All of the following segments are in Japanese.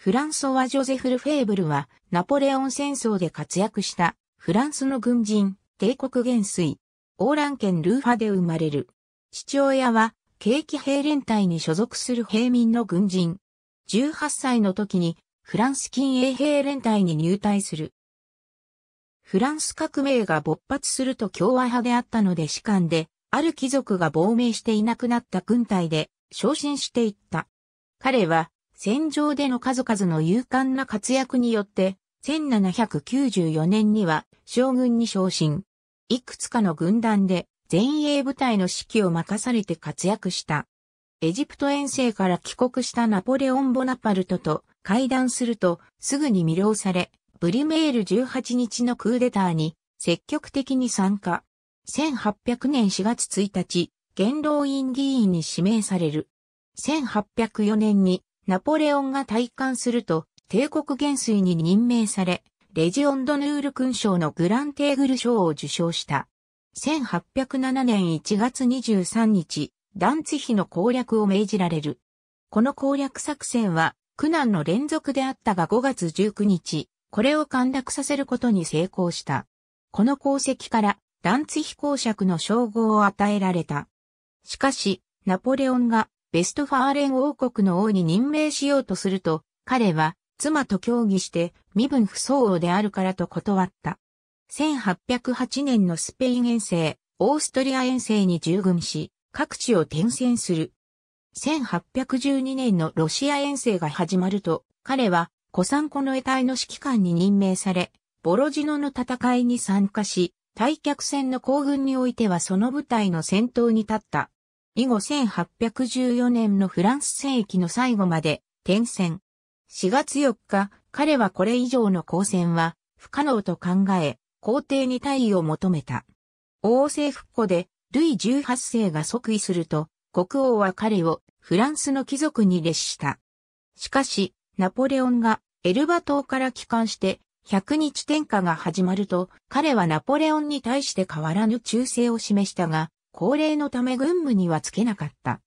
フランソワ・ジョゼフル・フェーブルは、ナポレオン戦争で活躍した、フランスの軍人、帝国元帥、オーラン県ルーファで生まれる。父親は、景気兵連隊に所属する平民の軍人。18歳の時に、フランス近衛兵連隊に入隊する。フランス革命が勃発すると共和派であったので士官で、ある貴族が亡命していなくなった軍隊で、昇進していった。彼は、戦場での数々の勇敢な活躍によって、1794年には将軍に昇進。いくつかの軍団で前衛部隊の指揮を任されて活躍した。エジプト遠征から帰国したナポレオン・ボナパルトと会談するとすぐに魅了され、ブリメール18日のクーデターに積極的に参加。1800年4月1日、元老院議員に指名される。1804年にナポレオンが退官すると、帝国元帥に任命され、レジオンドヌール勲章のグランテーグル賞を受賞した。1807年1月23日、ダンツヒの攻略を命じられる。この攻略作戦は苦難の連続であったが5月19日、これを陥落させることに成功した。この功績からダンツヒ公爵の称号を与えられた。しかし、ナポレオンがベストファーレン王国の王に任命しようとすると、彼は妻と協議して身分不相応であるからと断った。1808年のスペイン遠征、オーストリア遠征に従軍し、各地を転戦する。1812年のロシア遠征が始まると、彼は古参湖の得体の指揮官に任命され、ボロジノの戦いに参加し、退却戦の行軍においてはその部隊の先頭に立った。以後1814年のフランス戦役の最後まで転戦。4月4日、彼はこれ以上の交戦は不可能と考え、皇帝に退位を求めた。王政復古で、ルイ18世が即位すると、国王は彼をフランスの貴族に列した。しかし、ナポレオンがエルバ島から帰還して100日天下が始まると、彼はナポレオンに対して変わらぬ忠誠を示したが、高齢のため軍務にはつけなかった。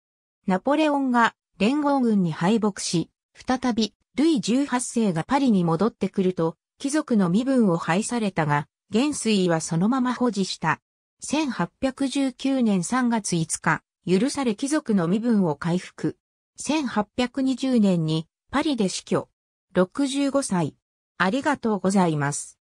ナポレオンが連合軍に敗北し、再びルイ18世がパリに戻ってくると、貴族の身分を廃されたが、元帥はそのまま保持した。1819年3月5日、許され貴族の身分を回復。1820年にパリで死去。65歳。ありがとうございます。